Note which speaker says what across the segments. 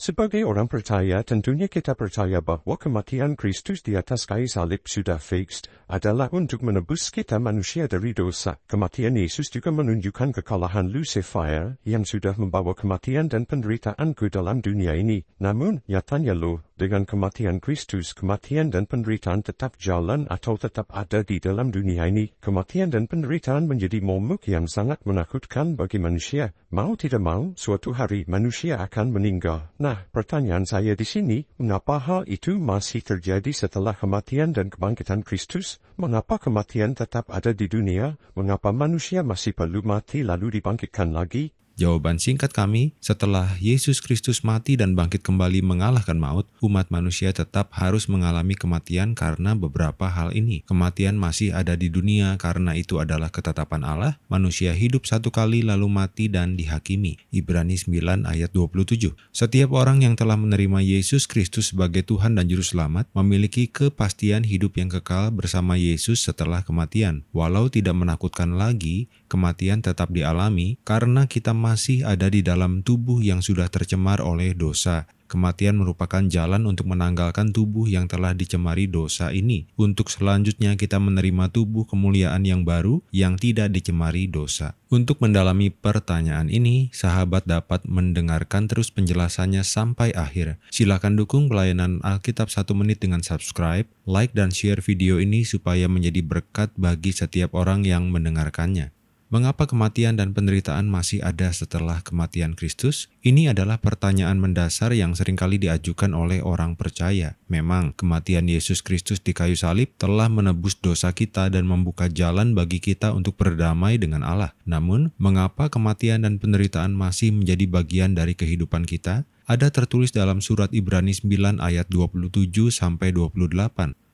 Speaker 1: Sebagai orang percaya, tentunya kita percaya bahwa kematian Kristus di atas kayu salib sudah fixed adalah untuk menebus kita manusia dari dosa. Kematian Yesus juga menunjukkan kekalahan Lucifer yang sudah membawa kematian dan penderitaan ke dalam dunia ini. Namun, nyatanya loh, dengan kematian Kristus, kematian dan penderitaan tetap jalan atau tetap ada di dalam dunia ini. Kematian dan penderitaan menjadi momok yang sangat menakutkan bagi manusia. Mau tidak mau, suatu hari manusia akan meninggal. Nah, Nah, pertanyaan saya di sini, mengapa hal itu masih terjadi setelah kematian dan kebangkitan Kristus? Mengapa kematian tetap ada di dunia? Mengapa manusia masih perlu mati lalu dibangkitkan lagi? Jawaban singkat kami, setelah Yesus Kristus mati dan
Speaker 2: bangkit kembali mengalahkan maut, umat manusia tetap harus mengalami kematian karena beberapa hal ini. Kematian masih ada di dunia karena itu adalah ketetapan Allah. Manusia hidup satu kali lalu mati dan dihakimi. Ibrani 9 ayat 27. Setiap orang yang telah menerima Yesus Kristus sebagai Tuhan dan Juru Selamat memiliki kepastian hidup yang kekal bersama Yesus setelah kematian. Walau tidak menakutkan lagi, kematian tetap dialami karena kita masih masih ada di dalam tubuh yang sudah tercemar oleh dosa. Kematian merupakan jalan untuk menanggalkan tubuh yang telah dicemari dosa ini. Untuk selanjutnya kita menerima tubuh kemuliaan yang baru yang tidak dicemari dosa. Untuk mendalami pertanyaan ini, sahabat dapat mendengarkan terus penjelasannya sampai akhir. Silakan dukung pelayanan Alkitab Satu menit dengan subscribe, like, dan share video ini supaya menjadi berkat bagi setiap orang yang mendengarkannya. Mengapa kematian dan penderitaan masih ada setelah kematian Kristus? Ini adalah pertanyaan mendasar yang seringkali diajukan oleh orang percaya. Memang kematian Yesus Kristus di kayu salib telah menebus dosa kita dan membuka jalan bagi kita untuk berdamai dengan Allah. Namun, mengapa kematian dan penderitaan masih menjadi bagian dari kehidupan kita? Ada tertulis dalam surat Ibrani 9 ayat 27 28.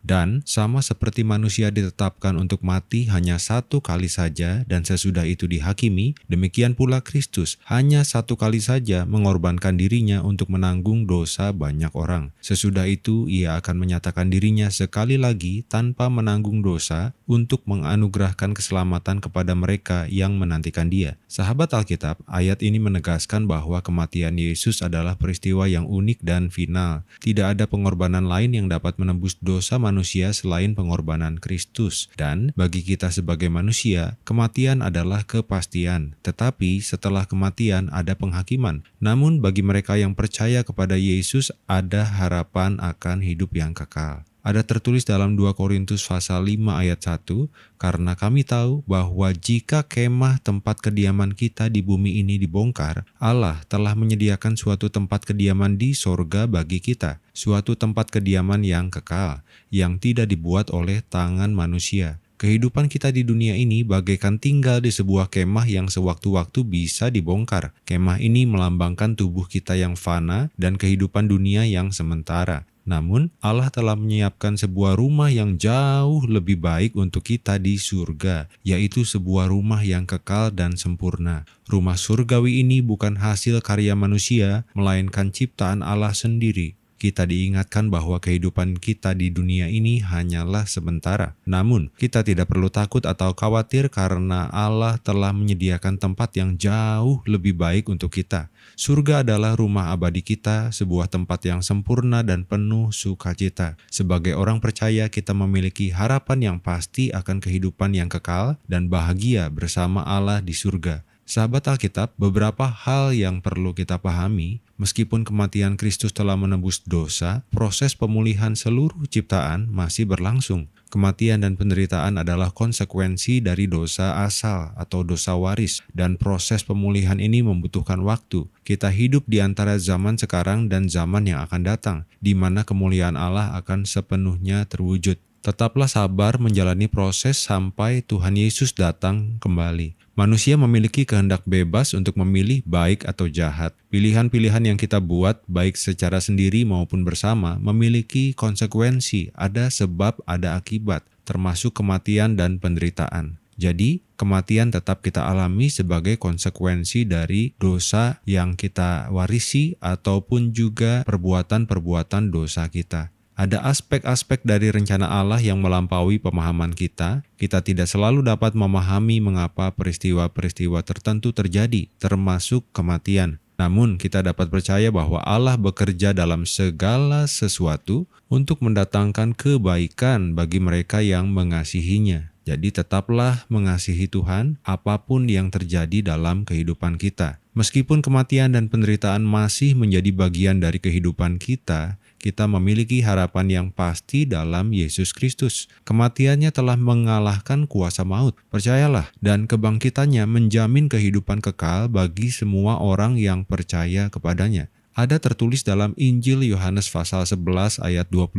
Speaker 2: Dan sama seperti manusia ditetapkan untuk mati hanya satu kali saja dan sesudah itu dihakimi, demikian pula Kristus hanya satu kali saja mengorbankan dirinya untuk menanggung dosa banyak orang. Sesudah itu ia akan menyatakan dirinya sekali lagi tanpa menanggung dosa untuk menganugerahkan keselamatan kepada mereka yang menantikan dia. Sahabat Alkitab, ayat ini menegaskan bahwa kematian Yesus adalah peristiwa yang unik dan final. Tidak ada pengorbanan lain yang dapat menembus dosa manusia selain pengorbanan Kristus. Dan bagi kita sebagai manusia, kematian adalah kepastian. Tetapi setelah kematian ada penghakiman. Namun bagi mereka yang percaya kepada Yesus ada harapan akan hidup yang kekal. Ada tertulis dalam 2 Korintus pasal 5 ayat 1, karena kami tahu bahwa jika kemah tempat kediaman kita di bumi ini dibongkar, Allah telah menyediakan suatu tempat kediaman di sorga bagi kita, suatu tempat kediaman yang kekal, yang tidak dibuat oleh tangan manusia. Kehidupan kita di dunia ini bagaikan tinggal di sebuah kemah yang sewaktu-waktu bisa dibongkar. Kemah ini melambangkan tubuh kita yang fana dan kehidupan dunia yang sementara. Namun, Allah telah menyiapkan sebuah rumah yang jauh lebih baik untuk kita di surga, yaitu sebuah rumah yang kekal dan sempurna. Rumah surgawi ini bukan hasil karya manusia, melainkan ciptaan Allah sendiri kita diingatkan bahwa kehidupan kita di dunia ini hanyalah sementara. Namun, kita tidak perlu takut atau khawatir karena Allah telah menyediakan tempat yang jauh lebih baik untuk kita. Surga adalah rumah abadi kita, sebuah tempat yang sempurna dan penuh sukacita. Sebagai orang percaya, kita memiliki harapan yang pasti akan kehidupan yang kekal dan bahagia bersama Allah di surga. Sahabat Alkitab, beberapa hal yang perlu kita pahami, meskipun kematian Kristus telah menebus dosa, proses pemulihan seluruh ciptaan masih berlangsung. Kematian dan penderitaan adalah konsekuensi dari dosa asal atau dosa waris, dan proses pemulihan ini membutuhkan waktu. Kita hidup di antara zaman sekarang dan zaman yang akan datang, di mana kemuliaan Allah akan sepenuhnya terwujud. Tetaplah sabar menjalani proses sampai Tuhan Yesus datang kembali. Manusia memiliki kehendak bebas untuk memilih baik atau jahat. Pilihan-pilihan yang kita buat, baik secara sendiri maupun bersama, memiliki konsekuensi. Ada sebab, ada akibat, termasuk kematian dan penderitaan. Jadi, kematian tetap kita alami sebagai konsekuensi dari dosa yang kita warisi ataupun juga perbuatan-perbuatan dosa kita. Ada aspek-aspek dari rencana Allah yang melampaui pemahaman kita. Kita tidak selalu dapat memahami mengapa peristiwa-peristiwa tertentu terjadi, termasuk kematian. Namun, kita dapat percaya bahwa Allah bekerja dalam segala sesuatu untuk mendatangkan kebaikan bagi mereka yang mengasihinya. Jadi, tetaplah mengasihi Tuhan, apapun yang terjadi dalam kehidupan kita. Meskipun kematian dan penderitaan masih menjadi bagian dari kehidupan kita, kita memiliki harapan yang pasti dalam Yesus Kristus. Kematiannya telah mengalahkan kuasa maut. Percayalah, dan kebangkitannya menjamin kehidupan kekal bagi semua orang yang percaya kepadanya ada tertulis dalam Injil Yohanes pasal 11 ayat 25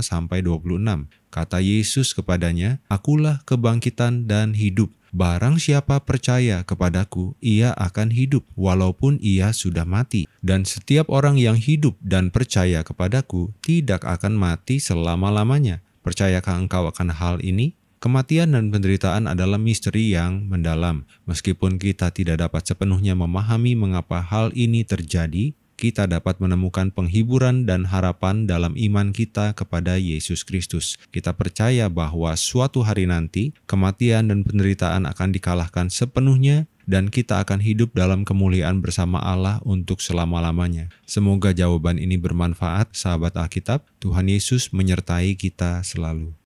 Speaker 2: sampai 26. Kata Yesus kepadanya, "Akulah kebangkitan dan hidup. Barang siapa percaya kepadaku, ia akan hidup walaupun ia sudah mati. Dan setiap orang yang hidup dan percaya kepadaku tidak akan mati selama-lamanya. Percayakah engkau akan hal ini? Kematian dan penderitaan adalah misteri yang mendalam. Meskipun kita tidak dapat sepenuhnya memahami mengapa hal ini terjadi, kita dapat menemukan penghiburan dan harapan dalam iman kita kepada Yesus Kristus. Kita percaya bahwa suatu hari nanti kematian dan penderitaan akan dikalahkan sepenuhnya dan kita akan hidup dalam kemuliaan bersama Allah untuk selama-lamanya. Semoga jawaban ini bermanfaat, sahabat Alkitab. Tuhan Yesus menyertai kita selalu.